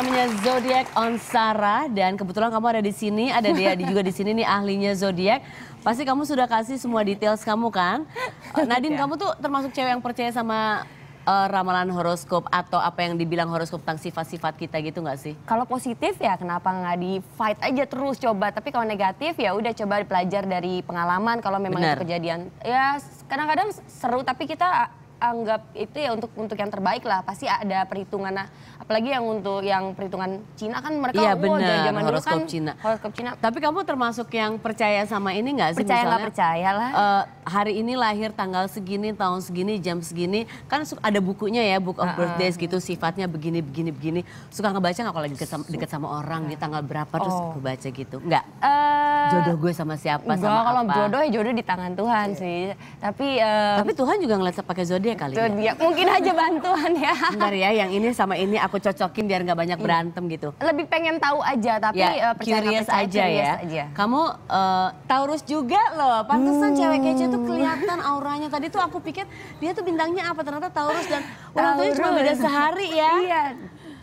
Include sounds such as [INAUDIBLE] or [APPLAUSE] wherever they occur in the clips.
namanya zodiak on Sara dan kebetulan kamu ada di sini, ada dia juga di sini nih ahlinya zodiak. Pasti kamu sudah kasih semua details kamu kan? Eh, Nadine, [LAUGHS] ya. kamu tuh termasuk cewek yang percaya sama uh, ramalan horoskop atau apa yang dibilang horoskop tentang sifat-sifat kita gitu nggak sih? Kalau positif ya kenapa nggak di fight aja terus coba, tapi kalau negatif ya udah coba belajar dari pengalaman kalau memang Bener. itu kejadian. Ya kadang-kadang seru tapi kita anggap itu ya untuk untuk yang terbaik lah pasti ada perhitungan nah apalagi yang untuk yang perhitungan Cina kan mereka ya, oh, zaman dulu kan Cina. horoskop Cina tapi kamu termasuk yang percaya sama ini nggak sih percaya nggak percaya lah uh, hari ini lahir tanggal segini tahun segini jam segini kan ada bukunya ya book of uh, birthdays gitu sifatnya begini begini begini suka ngebaca nggak kalau deket deket sama orang uh, di tanggal berapa terus oh. terus baca gitu nggak uh, jodoh gue sama siapa enggak, sama kalau apa. jodoh ya jodoh di tangan Tuhan yeah. sih tapi uh, tapi Tuhan juga ngeliat pakai zodiak dia kali Itu ya. dia. Mungkin aja bantuan ya. Bentar ya, yang ini sama ini aku cocokin biar nggak banyak berantem gitu. Lebih pengen tahu aja tapi ya, uh, percaya, aja curious ya. Aja. Kamu uh, Taurus juga loh. Pantesan hmm. cewek kece tuh kelihatan auranya. Tadi tuh aku pikir dia tuh bintangnya apa ternyata Taurus dan orang tuanya cuma beda sehari ya. iya.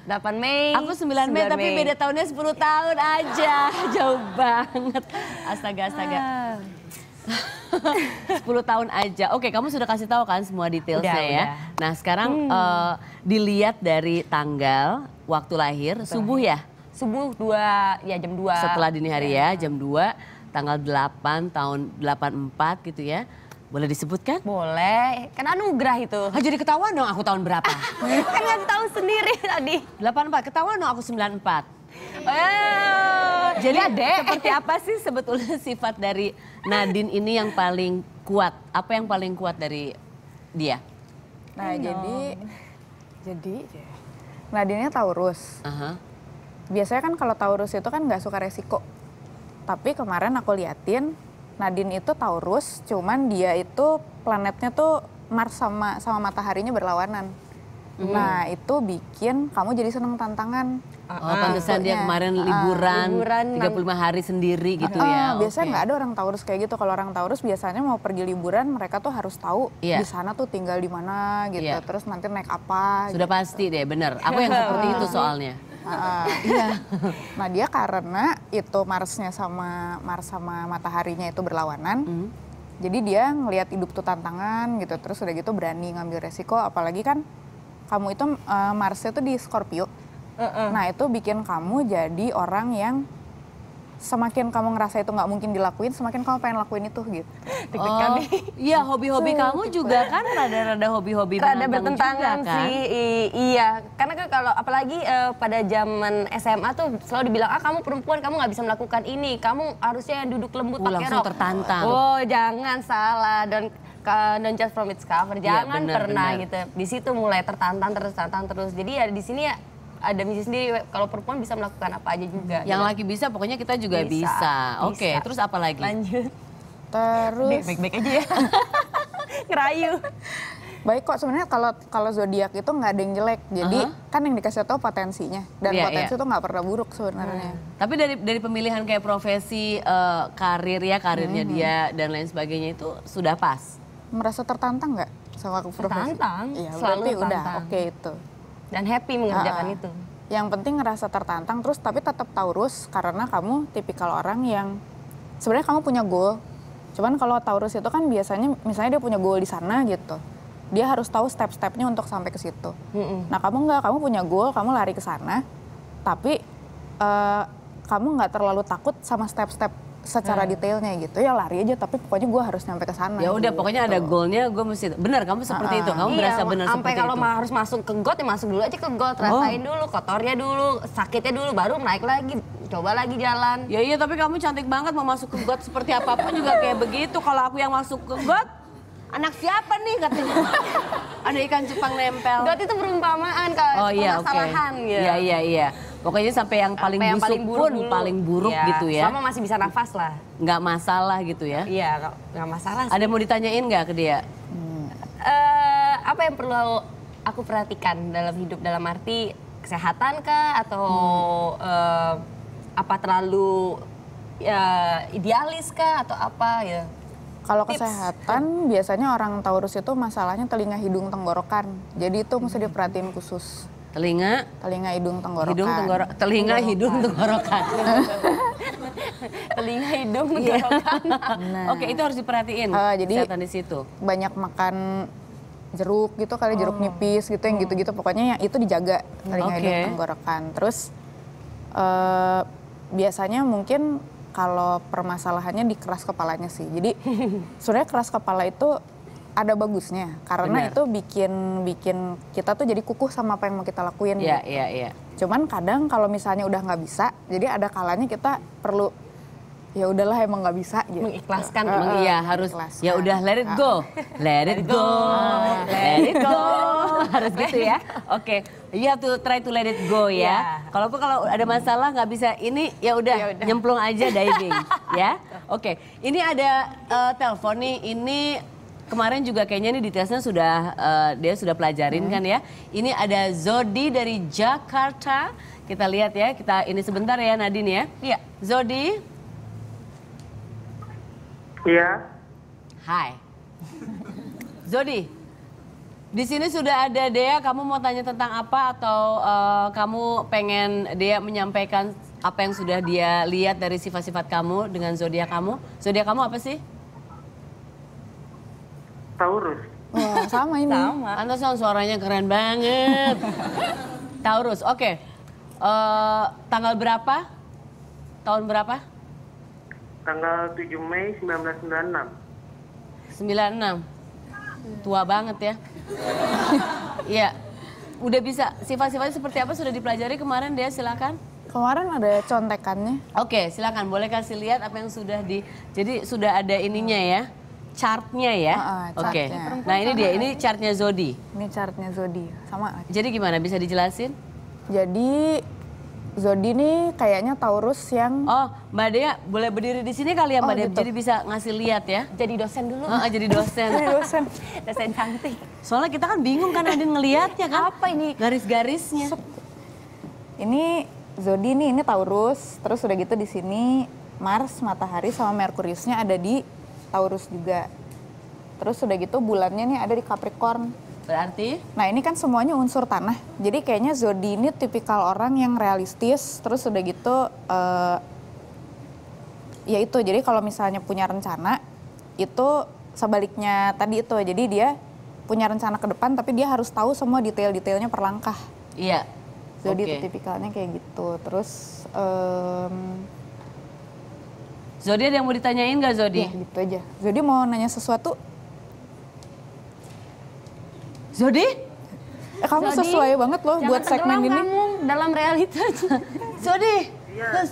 8 Mei. Aku 9, 9 Mei, Mei tapi beda tahunnya 10 tahun aja. [LAUGHS] Jauh banget. Astaga, astaga. Ah. 10 [LAUGHS] tahun aja. Oke, kamu sudah kasih tahu kan semua detailnya ya. Udah. Nah, sekarang hmm. uh, dilihat dari tanggal, waktu lahir, Betul. subuh ya? Subuh 2, ya jam 2. Setelah dini hari ya, ya jam 2, tanggal 8 tahun 84 gitu ya. Boleh disebutkan? Boleh, kan anugerah itu. Ah, jadi ketahuan dong aku tahun berapa? [LAUGHS] kan nggak tahu sendiri tadi. 84, ketahuan dong aku 94. Wow. Jadi ada. seperti apa sih sebetulnya sifat dari Nadine ini yang paling kuat? Apa yang paling kuat dari dia? Nah, jadi jadi Nadine-nya Taurus. Uh -huh. Biasanya kan kalau Taurus itu kan nggak suka resiko. Tapi kemarin aku liatin Nadine itu Taurus, cuman dia itu planetnya tuh Mars sama sama mataharinya berlawanan. Mm. Nah itu bikin kamu jadi seneng tantangan. Ah, oh, ah, pantesan dia kemarin ah, liburan, uh, liburan 35 hari sendiri gitu uh, ya. biasanya nggak okay. ada orang Taurus kayak gitu. Kalau orang Taurus biasanya mau pergi liburan mereka tuh harus tahu yeah. di sana tuh tinggal di mana gitu. Yeah. Terus nanti naik apa. Sudah gitu. pasti deh bener. Aku yang seperti itu [LAUGHS] soalnya. Uh, iya. Nah dia karena itu Marsnya sama Mars sama mataharinya itu berlawanan. Mm. Jadi dia ngelihat hidup tuh tantangan gitu. Terus udah gitu berani ngambil resiko apalagi kan kamu itu uh, eh, Mars tuh di Scorpio. Uh -uh. Nah itu bikin kamu jadi orang yang semakin kamu ngerasa itu nggak mungkin dilakuin, semakin kamu pengen lakuin itu gitu. [LAUGHS] oh, Iya, hobi-hobi kamu juga kan rada-rada hobi-hobi rada bertentangan juga, kan? sih. Iya, karena kan kalau apalagi uh, pada zaman SMA tuh selalu dibilang ah kamu perempuan kamu nggak bisa melakukan ini, kamu harusnya duduk lembut pakai rok. tertantang. Oh jangan salah dan non just from its cover. Iya, Jangan ya, bener, pernah bener. gitu. Di situ mulai tertantang terus tertantang terus. Jadi ya di sini ya ada misi sendiri kalau perempuan bisa melakukan apa aja juga. Yang gitu. laki bisa pokoknya kita juga bisa. bisa. Oke, okay, terus apa lagi? Lanjut. Terus baik-baik aja ya. [LAUGHS] Ngerayu. Baik kok sebenarnya kalau kalau zodiak itu nggak ada yang jelek. Jadi uh -huh. kan yang dikasih tahu potensinya dan yeah, potensi yeah. itu nggak pernah buruk sebenarnya. Hmm. Tapi dari dari pemilihan kayak profesi, uh, karir ya karirnya -hmm. dia dan lain sebagainya itu sudah pas merasa tertantang nggak sama aku profesi? Tertantang, ya, selalu tertantang. udah oke okay, itu. Dan happy mengerjakan uh, itu. Yang penting ngerasa tertantang terus tapi tetap Taurus karena kamu tipikal orang yang sebenarnya kamu punya goal. Cuman kalau Taurus itu kan biasanya misalnya dia punya goal di sana gitu. Dia harus tahu step-stepnya untuk sampai ke situ. Mm -mm. Nah, kamu nggak, kamu punya goal, kamu lari ke sana. Tapi uh, kamu nggak terlalu takut sama step-step secara hmm. detailnya gitu ya lari aja tapi pokoknya gue harus nyampe ke sana ya udah gitu. pokoknya ada gitu. goalnya gue mesti benar kamu seperti uh, itu kamu iya, berasa benar sampai kalau itu harus masuk ke got ya masuk dulu aja ke got oh. rasain oh. dulu kotornya dulu sakitnya dulu baru naik lagi coba lagi jalan ya iya tapi kamu cantik banget mau masuk ke got seperti apapun juga kayak begitu kalau aku yang masuk ke got anak siapa nih katanya [LAUGHS] ada ikan cupang nempel got itu perumpamaan kalau oh, iya, kesalahan okay. gitu ya iya iya, iya. Pokoknya sampai yang paling sampai busuk paling buruk pun dulu. paling buruk ya. gitu ya. Selama masih bisa nafas lah. Nggak masalah gitu ya. Iya, nggak masalah sih. Ada mau ditanyain nggak ke dia? Hmm. Uh, apa yang perlu aku perhatikan dalam hidup dalam arti kesehatan kah atau hmm. uh, apa terlalu uh, idealis kah atau apa ya? Kalau kesehatan biasanya orang Taurus itu masalahnya telinga hidung tenggorokan. Jadi itu mesti hmm. diperhatiin khusus. Telinga, telinga, hidung, tenggorokan. Hidung, tenggorok, [LAUGHS] telinga, hidung, tenggorokan. telinga, hidung, tenggorokan. nah. Oke, itu harus diperhatiin. Uh, jadi di situ. Banyak makan jeruk gitu kali oh. jeruk nipis gitu yang gitu-gitu pokoknya yang itu dijaga telinga okay. hidung tenggorokan. Terus uh, biasanya mungkin kalau permasalahannya di keras kepalanya sih. Jadi [LAUGHS] sebenarnya keras kepala itu ada bagusnya karena Bener. itu bikin bikin kita tuh jadi kukuh sama apa yang mau kita lakuin. Iya, iya, iya. Cuman kadang kalau misalnya udah nggak bisa, jadi ada kalanya kita perlu ya udahlah emang nggak bisa gitu. Mengikhlaskan uh, iya harus ikhlaskan. ya udah let it go. Let it go. Let it go. [LAUGHS] harus gitu ya. ya. Oke. Okay. You have to try to let it go ya. Yeah. kalaupun kalau ada masalah nggak bisa ini ya udah ya nyemplung aja diving ya. Oke. Okay. Ini ada uh, telepon nih ini kemarin juga kayaknya nih di tesnya sudah uh, dia sudah pelajarin hmm. kan ya. Ini ada Zodi dari Jakarta. Kita lihat ya, kita ini sebentar ya Nadine ya. Iya. Zodi. Iya. Hai. Zodi. Di sini sudah ada Dea, kamu mau tanya tentang apa atau uh, kamu pengen Dea menyampaikan apa yang sudah dia lihat dari sifat-sifat kamu dengan zodiak kamu? Zodiak kamu apa sih? Taurus. Oh, sama ini. Sama. Pantesan suaranya keren banget. [LAUGHS] Taurus, oke. Okay. Uh, eh, tanggal berapa? Tahun berapa? Tanggal 7 Mei 1996. 96. Tua banget ya. [LAUGHS] Iya. Udah bisa, sifat-sifatnya seperti apa sudah dipelajari kemarin dia silakan. Kemarin ada contekannya. Oke, silakan. Boleh kasih lihat apa yang sudah di... Jadi sudah ada ininya ya chartnya ya. Uh, uh, chart Oke. Okay. Nah ini dia, ini chartnya zodi. Ini chartnya zodi, sama. Jadi gimana? Bisa dijelasin? Jadi zodi ini kayaknya Taurus yang. Oh, Mbak Dea boleh berdiri di sini kali ya Mbak oh, Dea. Gitu. Jadi bisa ngasih lihat ya. Jadi dosen dulu. Uh, uh, jadi dosen. [LAUGHS] jadi dosen. dosen cantik. Soalnya kita kan bingung kan ada ngelihatnya kan. Apa ini? Garis-garisnya. Ini zodi ini ini Taurus. Terus udah gitu di sini Mars, Matahari sama Merkuriusnya ada di Taurus juga. Terus sudah gitu bulannya nih ada di Capricorn. Berarti? Nah ini kan semuanya unsur tanah. Jadi kayaknya zodi ini tipikal orang yang realistis. Terus sudah gitu, uh, ya itu. Jadi kalau misalnya punya rencana, itu sebaliknya tadi itu. Jadi dia punya rencana ke depan, tapi dia harus tahu semua detail-detailnya per langkah. Iya. Jadi okay. itu tipikalnya kayak gitu. Terus um, Zodi ada yang mau ditanyain gak Zodi? Ya, gitu aja. Zodi mau nanya sesuatu. Zodi? Eh, kamu Zody, sesuai banget loh buat segmen ini. Kamu dalam realitas. [LAUGHS] Zodi. Iya,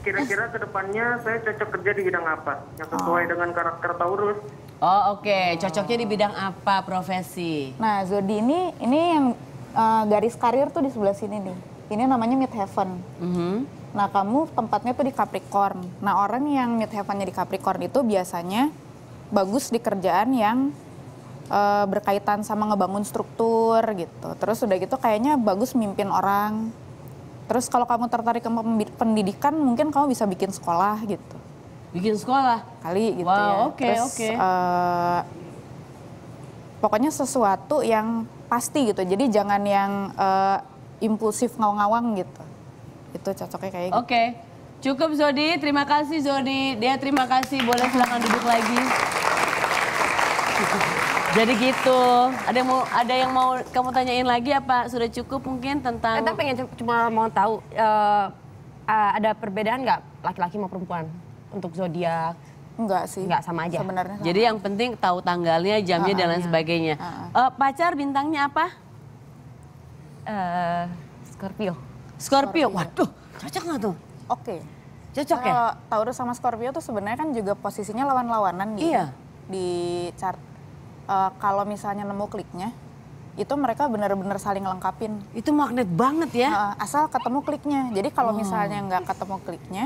kira-kira kedepannya saya cocok kerja di bidang apa? Yang sesuai oh. dengan karakter Taurus. Oh oke, okay. cocoknya di bidang apa profesi? Nah Zodi ini, ini yang uh, garis karir tuh di sebelah sini nih ini namanya mid heaven. Mm -hmm. Nah kamu tempatnya tuh di Capricorn. Nah orang yang mid heavennya di Capricorn itu biasanya bagus di kerjaan yang e, berkaitan sama ngebangun struktur gitu. Terus udah gitu kayaknya bagus mimpin orang. Terus kalau kamu tertarik ke pendidikan mungkin kamu bisa bikin sekolah gitu. Bikin sekolah? Kali gitu wow, ya. Wow, Terus oke. Eh, pokoknya sesuatu yang pasti gitu. Jadi jangan yang... E, impulsif ngawang-ngawang gitu. Itu cocoknya kayak gitu. Oke. Cukup Zodi, terima kasih Zodi. Dia terima kasih, boleh silakan duduk lagi. Jadi gitu. Ada yang mau ada yang mau kamu tanyain lagi apa sudah cukup mungkin tentang Kita pengen cuma mau tahu uh, ada perbedaan nggak laki-laki sama perempuan untuk zodiak? Enggak sih. Enggak sama aja. Sebenarnya. Sama. Jadi yang penting tahu tanggalnya, jamnya uh, dan lain sebagainya. Uh, uh. Uh, pacar bintangnya apa? Eh, Scorpio. Scorpio. Waduh, cocok nggak tuh? Oke. Okay. Cocok ya? Kalau ya? Taurus sama Scorpio tuh sebenarnya kan juga posisinya lawan-lawanan gitu. Iya. Di chart. Uh, kalau misalnya nemu kliknya, itu mereka benar-benar saling lengkapin. Itu magnet banget ya? Uh, asal ketemu kliknya. Jadi kalau oh. misalnya nggak ketemu kliknya,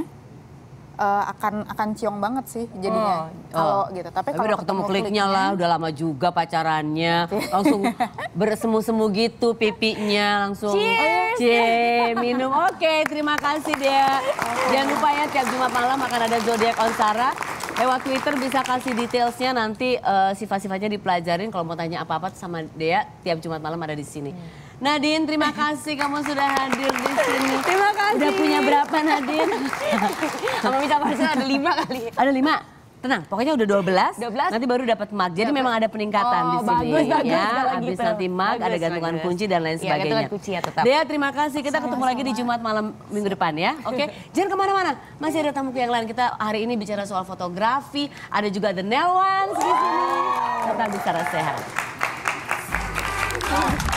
uh, akan akan ciong banget sih jadinya oh, oh, kalau gitu tapi, tapi kalau udah ketemu, ketemu kliknya, kliknya lah udah lama juga pacarannya langsung [LAUGHS] bersemu-semu gitu pipinya langsung cheers, oh ya, cheers. minum oke okay, terima kasih dia Okay. jangan lupa ya tiap jumat malam akan ada zodiak on lewat Twitter bisa kasih detailsnya nanti uh, sifat-sifatnya dipelajarin kalau mau tanya apa-apa sama dia tiap Jumat malam ada di sini. Hmm. Nadine, terima kasih kamu sudah hadir di sini. Terima kasih. Sudah punya berapa Nadine? Kamu [LAUGHS] minta parcel ada lima kali. Ada lima? Tenang, pokoknya udah 12, 12? nanti baru dapat mag. Jadi 12. memang ada peningkatan oh, di sini. Bagus, bagus, ya, habis gitu. nanti mag, bagus, ada gantungan bagus. kunci dan lain iya, sebagainya. Ya, kunci ya tetap. Dea, terima kasih. Kita ketemu lagi di Jumat malam minggu depan ya. [LAUGHS] Oke, okay? jangan kemana-mana. Masih ada tamu yang lain. Kita hari ini bicara soal fotografi, ada juga The Ones di sini. Serta bicara sehat.